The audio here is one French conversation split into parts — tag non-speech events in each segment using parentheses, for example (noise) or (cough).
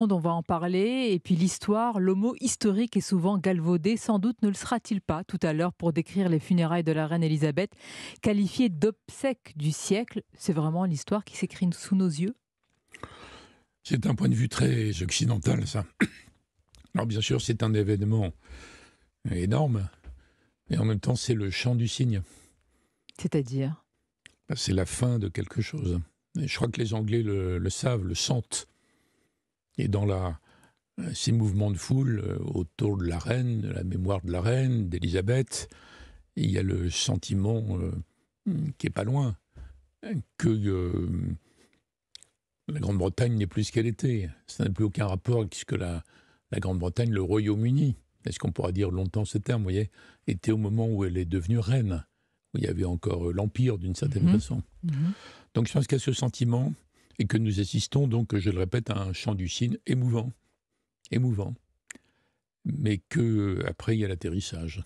on va en parler. Et puis l'histoire, le mot historique est souvent galvaudé, sans doute ne le sera-t-il pas tout à l'heure pour décrire les funérailles de la reine Elisabeth, qualifiée d'obsèques du siècle. C'est vraiment l'histoire qui s'écrit sous nos yeux C'est un point de vue très occidental, ça. Alors bien sûr, c'est un événement énorme, mais en même temps, c'est le chant du cygne. C'est-à-dire bah, C'est la fin de quelque chose. je crois que les Anglais le savent, le sentent. Et dans la, euh, ces mouvements de foule euh, autour de la reine, de la mémoire de la reine, d'Elisabeth, il y a le sentiment euh, hmm, qui est pas loin que la Grande-Bretagne n'est plus ce qu'elle était. Ça n'a plus aucun rapport avec ce que la, Grande-Bretagne, le Royaume-Uni, est-ce qu'on pourra dire longtemps ce terme, voyez, était au moment où elle est devenue reine, où il y avait encore l'Empire d'une certaine mhm. façon. Mhm. Donc je pense qu'il y a ce sentiment et que nous assistons donc, je le répète, à un chant du cygne émouvant, émouvant, mais que euh, après il y a l'atterrissage.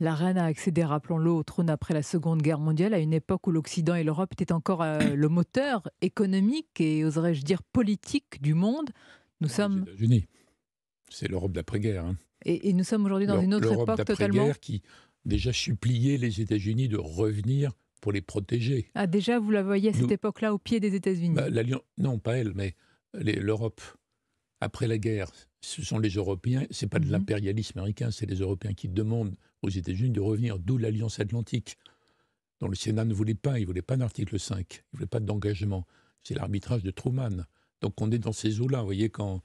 La reine a accédé, rappelons-le, au trône après la Seconde Guerre mondiale, à une époque où l'Occident et l'Europe étaient encore euh, (coughs) le moteur économique et, oserais-je dire, politique du monde. Nous sommes. C'est l'Europe d'après-guerre. Hein. Et, nous sommes aujourd'hui dans une autre époque totalement. d'après-guerre qui déjà suppliait les États-Unis de revenir pour les protéger. Ah, déjà, vous la voyez à cette époque-là au pied des États-Unis bah, Non, pas elle, mais l'Europe. Après la guerre, ce sont les Européens, c'est pas de mhm. l'impérialisme américain, c'est les Européens qui demandent aux États-Unis de revenir, d'où l'Alliance Atlantique, dont le Sénat ne voulait pas, il voulait pas d'article 5, il voulait pas d'engagement. C'est l'arbitrage de Truman. Donc on est dans ces eaux-là, vous voyez, quand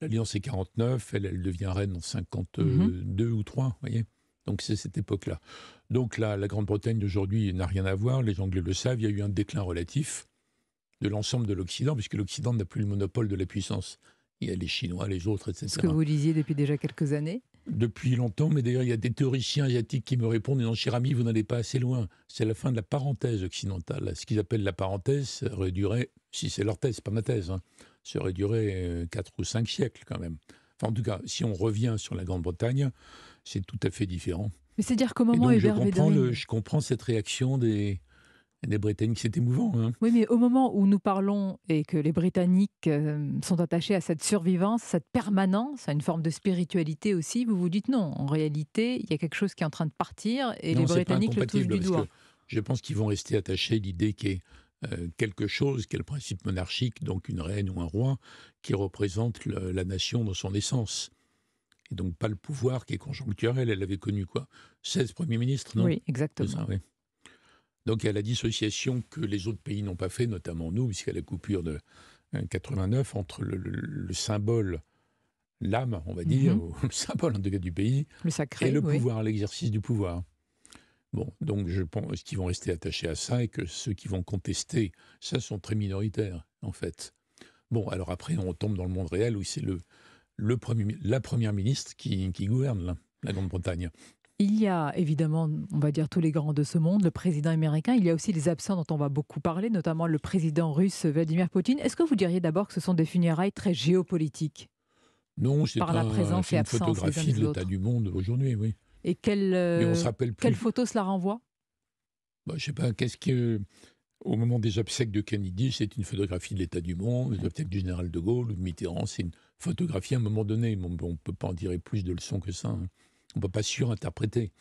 l'Alliance est 49, elle, elle devient reine en 52 mhm. ou 3, vous voyez. Donc c'est cette époque-là. Donc là, la Grande-Bretagne d'aujourd'hui n'a rien à voir, les Anglais le savent, il y a eu un déclin relatif de l'ensemble de l'Occident, puisque l'Occident n'a plus le monopole de la puissance. Il y a les Chinois, les autres, etc. Ce que vous lisiez depuis déjà quelques années Depuis longtemps, mais d'ailleurs, il y a des théoriciens asiatiques qui me répondent Non, cher ami, vous n'allez pas assez loin. C'est la fin de la parenthèse occidentale. Ce qu'ils appellent la parenthèse aurait duré, si c'est leur thèse, pas ma thèse, hein, ça aurait duré 4 euh, ou 5 siècles quand même. En tout cas, si on revient sur la Grande-Bretagne, c'est tout à fait différent. Mais c'est-à-dire qu'au moment où Hubert je comprends, le, je comprends cette réaction des, des Britanniques, c'est émouvant. Hein. Oui, mais au moment où nous parlons et que les Britanniques euh, sont attachés à cette survivance, cette permanence, à une forme de spiritualité aussi, vous vous dites non. En réalité, il y a quelque chose qui est en train de partir et les Britanniques le touchent du doigt. Je pense qu'ils vont rester attachés à l'idée qui est euh, quelque chose qui est le principe monarchique, donc une reine ou un roi, qui représente la nation dans son essence. Et donc pas le pouvoir qui est conjoncturel, elle avait connu quoi 16 premiers ministres, non Oui, exactement. Donc il y a la dissociation que les autres pays n'ont pas fait, notamment nous, puisqu'il y a la coupure de 89 euh, entre le, symbole, l'âme, on va dire, mm-hmm. (laughs) le symbole en tout du pays, le sacré, et le pouvoir, l'exercice du pouvoir. Bon, donc je pense qu'ils vont rester attachés à ça et que ceux qui vont contester ça sont très minoritaires, en fait. Bon, alors après, on tombe dans le monde réel où c'est le, premier, la première ministre qui, gouverne la Grande-Bretagne. Il y a évidemment, on va dire, tous les grands de ce monde, le président américain, il y a aussi les absents dont on va beaucoup parler, notamment le président russe Vladimir Poutine. Est-ce que vous diriez d'abord que ce sont des funérailles très géopolitiques Non, c'est la présence une photographie de l'état du monde aujourd'hui, oui. Et quelle, euh, quelle photo cela renvoie bah, Je sais pas, qu'est-ce que. Au moment des obsèques de Kennedy, c'est une photographie de l'état du monde, les obsèques du général de Gaulle, ou de Mitterrand, c'est une photographie à un moment donné. On ne peut pas en dire plus de leçons que ça. Hein. On ne peut pas surinterpréter.